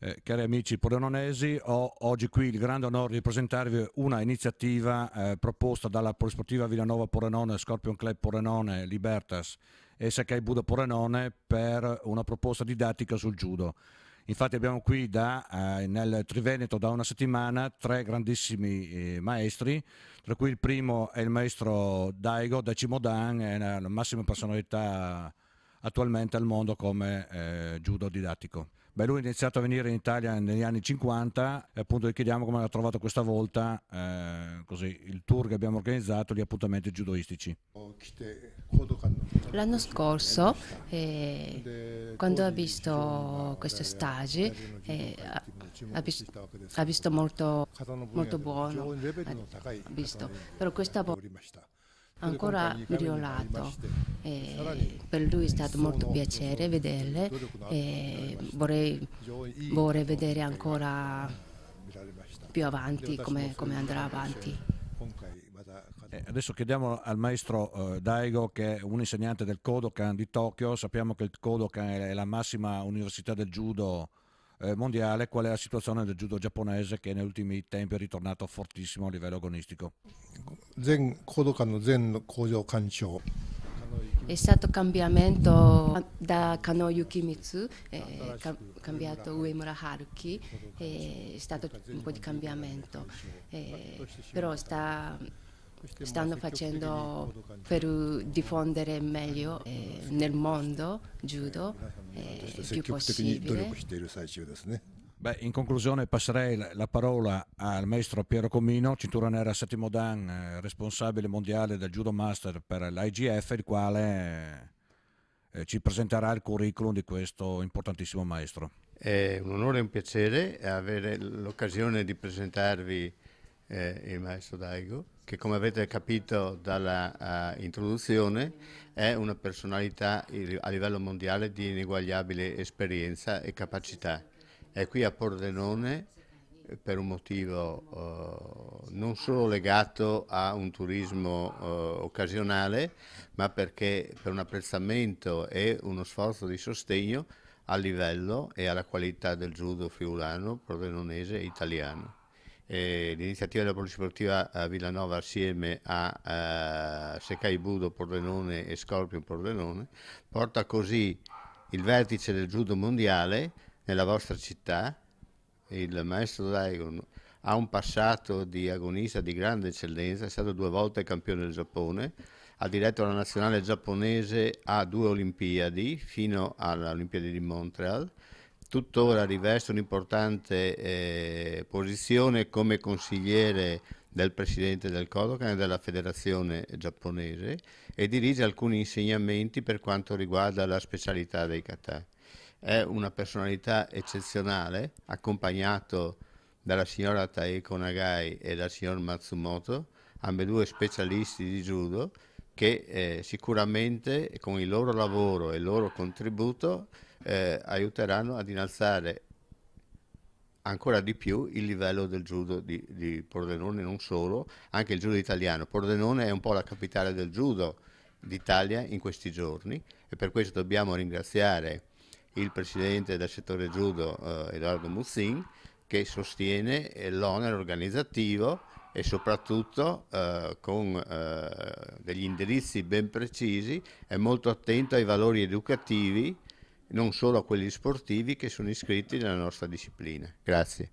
Eh, cari amici podononesi, ho oggi qui il grande onore di presentarvi una iniziativa eh, proposta dalla Polisportiva Villanova Pordenone, Scorpion Club Pordenone, Libertas e Sakai Buda Pordenone per una proposta didattica sul judo. Infatti abbiamo qui da, eh, nel Triveneto da una settimana tre grandissimi eh, maestri, tra cui il primo è il maestro Daigo Decimo Dan, è la massima personalità attualmente al mondo come eh, judo didattico. Beh, lui è iniziato a venire in Italia negli anni 50 e appunto gli chiediamo come l'ha trovato questa volta eh, così, il tour che abbiamo organizzato, gli appuntamenti giudoistici. L'anno scorso, eh, quando ha visto questo stage, eh, ha, visto, ha, visto, molto, molto buono, ha visto. però questa volta ancora migliorato. E per lui è stato molto piacere vederle e vorrei, vorrei vedere ancora più avanti come, come andrà avanti. Eh, adesso chiediamo al maestro eh, Daigo che è un insegnante del Kodokan di Tokyo, sappiamo che il Kodokan è la massima università del judo eh, mondiale, qual è la situazione del judo giapponese che negli ultimi tempi è ritornato fortissimo a livello agonistico? Zen Zen Kodokan, Kancho è stato cambiamento ah. da Kano Yukimitsu, è eh, cambiato Uemura Haruki, eh, è stato un po' di cambiamento, eh, però sta, stanno facendo per diffondere meglio eh, nel mondo judo più possibile. Beh, in conclusione passerei la parola al maestro Piero Comino, cintura nera settimo dan, eh, responsabile mondiale del judo master per l'IGF, il quale eh, ci presenterà il curriculum di questo importantissimo maestro. È un onore e un piacere avere l'occasione di presentarvi eh, il maestro Daigo, che come avete capito dalla uh, introduzione è una personalità a livello mondiale di ineguagliabile esperienza e capacità è qui a Pordenone eh, per un motivo eh, non solo legato a un turismo eh, occasionale, ma perché per un apprezzamento e uno sforzo di sostegno al livello e alla qualità del judo friulano, pordenonese e italiano. l'iniziativa della partecipativa a Villanova assieme a eh, Secai Budo Pordenone e Scorpion Pordenone porta così il vertice del judo mondiale nella vostra città, il maestro Daigon ha un passato di agonista di grande eccellenza, è stato due volte campione del Giappone, ha diretto la nazionale giapponese a due Olimpiadi, fino alle di Montreal, tuttora riveste un'importante eh, posizione come consigliere del presidente del Kodokan e della federazione giapponese e dirige alcuni insegnamenti per quanto riguarda la specialità dei kata è una personalità eccezionale, accompagnato dalla signora Taeko Nagai e dal signor Matsumoto, ambedue specialisti di judo, che eh, sicuramente con il loro lavoro e il loro contributo eh, aiuteranno ad innalzare ancora di più il livello del judo di, di, Pordenone, non solo, anche il judo italiano. Pordenone è un po' la capitale del judo d'Italia in questi giorni e per questo dobbiamo ringraziare il presidente del settore judo eh, Edoardo Muzzin che sostiene eh, l'onere organizzativo e soprattutto eh, con eh, degli indirizzi ben precisi è molto attento ai valori educativi non solo a quelli sportivi che sono iscritti nella nostra disciplina. Grazie.